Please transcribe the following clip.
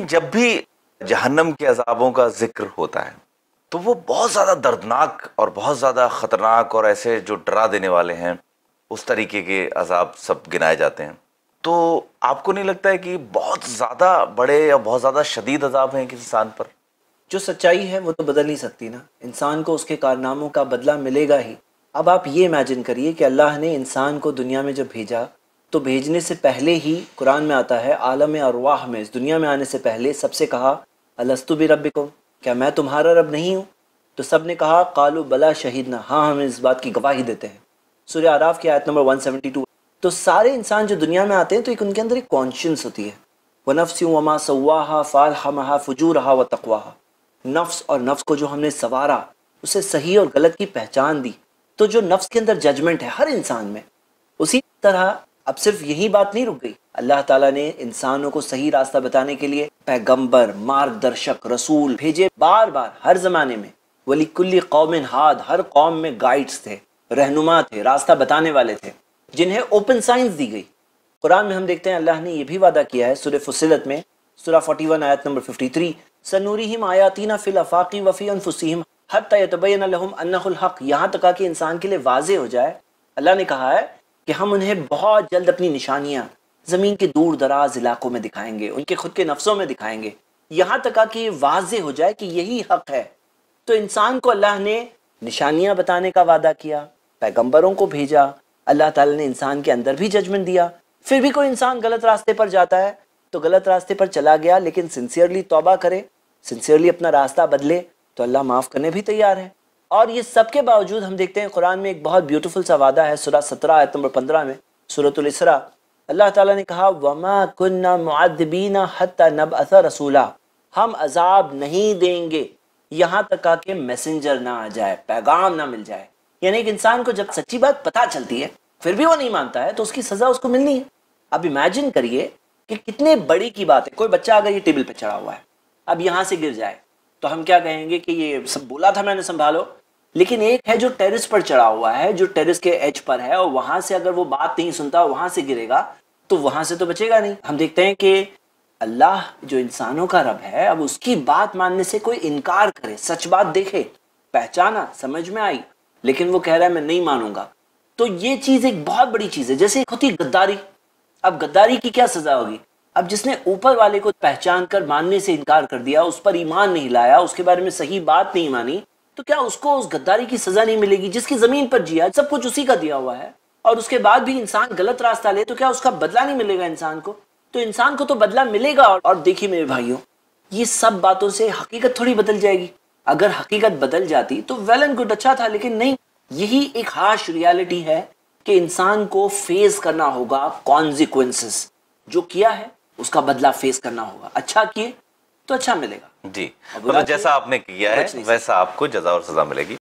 जब भी जहन्नम के अजाबों का जिक्र होता है तो वो बहुत ज़्यादा दर्दनाक और बहुत ज़्यादा ख़तरनाक और ऐसे जो डरा देने वाले हैं उस तरीके के अजाब सब गिनाए जाते हैं तो आपको नहीं लगता है कि बहुत ज़्यादा बड़े या बहुत ज़्यादा शदीद अजाब हैं किसी इंसान पर जो सच्चाई है वो तो बदल नहीं सकती ना इंसान को उसके कारनामों का बदला मिलेगा ही अब आप ये इमेजिन करिए कि अल्लाह ने इंसान को दुनिया में जब भेजा तो भेजने से पहले ही कुरान में आता है आलम अरवाह में इस दुनिया में आने से पहले सबसे कहा अलस्तु भी रब क्या मैं तुम्हारा रब नहीं हूँ तो सब ने कहा कालू बला शहीद ना हाँ हम इस बात की गवाही देते हैं सूर्य आराफ की आयत नंबर 172 तो सारे इंसान जो दुनिया में आते हैं तो एक उनके अंदर एक कॉन्शियस होती है वह नफ्स यूँ वमा सवाहा फ़ालहा फजू रहा व तकवा नफ्स और नफ्स को जो हमने सवारा उसे सही और गलत की पहचान दी तो जो नफ्स के अंदर जजमेंट है हर इंसान में उसी तरह अब सिर्फ यही बात नहीं रुक गई अल्लाह ताला ने इंसानों को सही रास्ता बताने के लिए पैगंबर मार्गदर्शक रसूल भेजे बार बार हर जमाने में वली कुल्ली कौमिन हाद हर कौम में गाइड्स थे रहनुमा थे रास्ता बताने वाले थे जिन्हें ओपन साइंस दी गई कुरान में हम देखते हैं अल्लाह ने यह भी वादा किया है सुर फुसिलत में सुरा फोर्टी वन आयत नंबर फिफ्टी 53 सनूरीहिम आयातीना फिल अफाकी वफ़ी अनफुसीम हर यतबयन लहुम हक यहाँ तक कि इंसान के लिए वाजे हो जाए अल्लाह ने कहा है कि हम उन्हें बहुत जल्द अपनी निशानियाँ ज़मीन के दूर दराज इलाकों में दिखाएंगे उनके खुद के नफ्सों में दिखाएंगे यहाँ तक आ कि वाज हो जाए कि यही हक है तो इंसान को अल्लाह ने निशानियाँ बताने का वादा किया पैगम्बरों को भेजा अल्लाह ताला ने इंसान के अंदर भी जजमेंट दिया फिर भी कोई इंसान गलत रास्ते पर जाता है तो गलत रास्ते पर चला गया लेकिन सिंसियरली तोबा करे सिंसियरली अपना रास्ता बदले तो अल्लाह माफ़ करने भी तैयार है और ये सब के बावजूद हम देखते हैं कुरान में एक बहुत ब्यूटीफुल सा वादा है सुरा सत्रह आयत नंबर पंद्रह में सूरतुलसरा अल्लाह ताला ने कहा वमा कुन्ना मुआदबीना हत्ता नब असा रसूला हम अजाब नहीं देंगे यहाँ तक आके मैसेंजर ना आ जाए पैगाम ना मिल जाए यानी एक इंसान को जब सच्ची बात पता चलती है फिर भी वो नहीं मानता है तो उसकी सज़ा उसको मिलनी है अब इमेजिन करिए कि कितने बड़ी की बात है कोई बच्चा अगर ये टेबल पर चढ़ा हुआ है अब यहाँ से गिर जाए तो हम क्या कहेंगे कि ये सब बोला था मैंने संभालो लेकिन एक है जो टेरिस पर चढ़ा हुआ है जो टेरिस के एज पर है और वहां से अगर वो बात नहीं सुनता वहां से गिरेगा तो वहां से तो बचेगा नहीं हम देखते हैं कि अल्लाह जो इंसानों का रब है अब उसकी बात मानने से कोई इनकार करे सच बात देखे पहचाना समझ में आई लेकिन वो कह रहा है मैं नहीं मानूंगा तो ये चीज एक बहुत बड़ी चीज है जैसे होती गद्दारी अब गद्दारी की क्या सजा होगी अब जिसने ऊपर वाले को पहचान कर मानने से इनकार कर दिया उस पर ईमान नहीं लाया उसके बारे में सही बात नहीं मानी तो क्या उसको उस गद्दारी की सजा नहीं मिलेगी जिसकी जमीन पर जिया सब कुछ उसी का दिया हुआ है और उसके बाद भी इंसान गलत रास्ता ले तो क्या उसका बदला नहीं मिलेगा इंसान को तो इंसान को तो बदला मिलेगा और देखिए मेरे भाइयों ये सब बातों से हकीकत थोड़ी बदल जाएगी अगर हकीकत बदल जाती तो वेल एंड गुड अच्छा था लेकिन नहीं यही एक हार्श रियालिटी है कि इंसान को फेस करना होगा कॉन्सिक्वेंसेस जो किया है उसका बदला फेस करना होगा अच्छा किए तो अच्छा मिलेगा जी मतलब जैसा आपने किया है वैसा आपको जजा और सजा मिलेगी